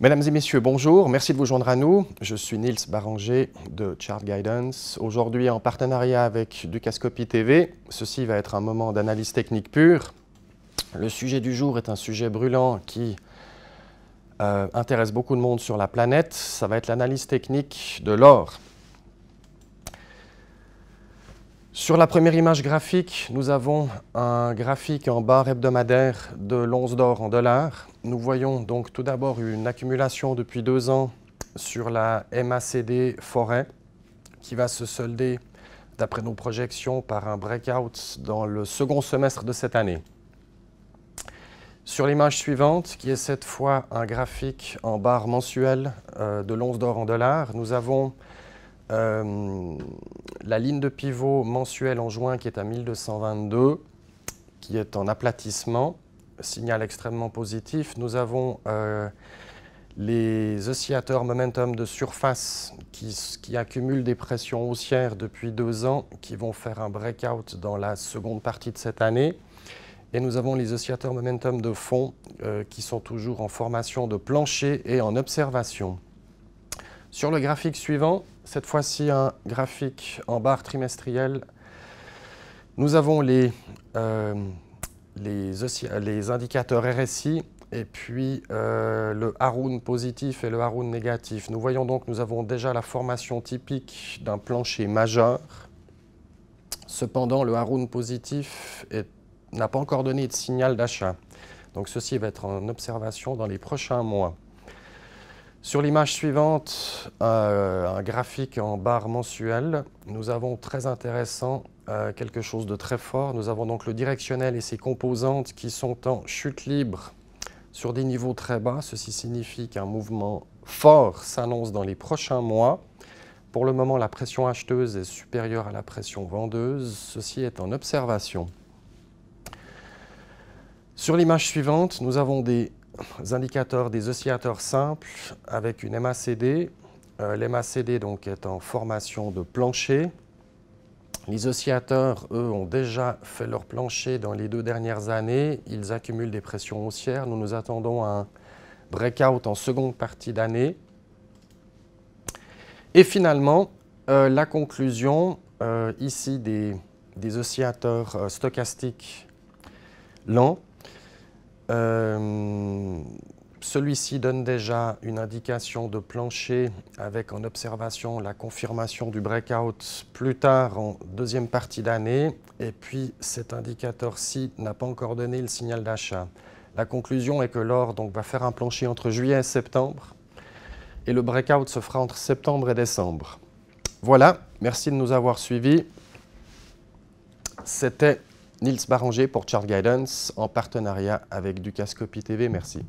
Mesdames et messieurs, bonjour, merci de vous joindre à nous. Je suis Nils Barranger de Chart Guidance. Aujourd'hui, en partenariat avec Ducascopy TV, ceci va être un moment d'analyse technique pure. Le sujet du jour est un sujet brûlant qui euh, intéresse beaucoup de monde sur la planète. Ça va être l'analyse technique de l'or. Sur la première image graphique, nous avons un graphique en barre hebdomadaire de l'once d'or en dollars. Nous voyons donc tout d'abord une accumulation depuis deux ans sur la MACD forêt qui va se solder, d'après nos projections, par un breakout dans le second semestre de cette année. Sur l'image suivante, qui est cette fois un graphique en barre mensuelle euh, de l'once d'or en dollars, nous avons euh, la ligne de pivot mensuelle en juin qui est à 1222, qui est en aplatissement, signal extrêmement positif. Nous avons euh, les oscillateurs momentum de surface qui, accumulent des pressions haussières depuis deux ans, qui vont faire un breakout dans la seconde partie de cette année. Et nous avons les oscillateurs momentum de fond euh, qui sont toujours en formation de plancher et en observation. Sur le graphique suivant, cette fois-ci un graphique en barre trimestrielle, nous avons les, euh, euh, les, indicateurs RSI et puis euh, le Haroun positif et le Haroun négatif. Nous voyons donc, nous avons déjà la formation typique d'un plancher majeur. Cependant, le Haroun positif n'a pas encore donné de signal d'achat. Donc ceci va être en observation dans les prochains mois. Sur l'image suivante, euh, un graphique en barre mensuelle, nous avons très intéressant euh, quelque chose de très fort. Nous avons donc le directionnel et ses composantes qui sont en chute libre sur des niveaux très bas. Ceci signifie qu'un mouvement fort s'annonce dans les prochains mois. Pour le moment, la pression acheteuse est supérieure à la pression vendeuse. Ceci est en observation. Sur l'image suivante, nous avons des indicateurs, des oscillateurs simples avec une MACD. Euh, L'MACD donc est en formation de plancher. Les oscillateurs, eux, ont déjà fait leur plancher dans les deux dernières années. Ils accumulent des pressions haussières. Nous nous attendons à un breakout en seconde partie d'année. Et finalement, euh, la conclusion euh, ici des oscillateurs stochastiques lents euh, celui-ci donne déjà une indication de plancher avec en observation la confirmation du breakout plus tard en deuxième partie d'année. Et puis cet indicateur-ci n'a pas encore donné le signal d'achat. La conclusion est que l'or donc, va faire un plancher entre juillet et septembre et le breakout se fera entre septembre et décembre. Voilà, merci de nous avoir suivis. C'était Niels Barranger pour Chart Guidance en partenariat avec Ducascopy TV. Merci.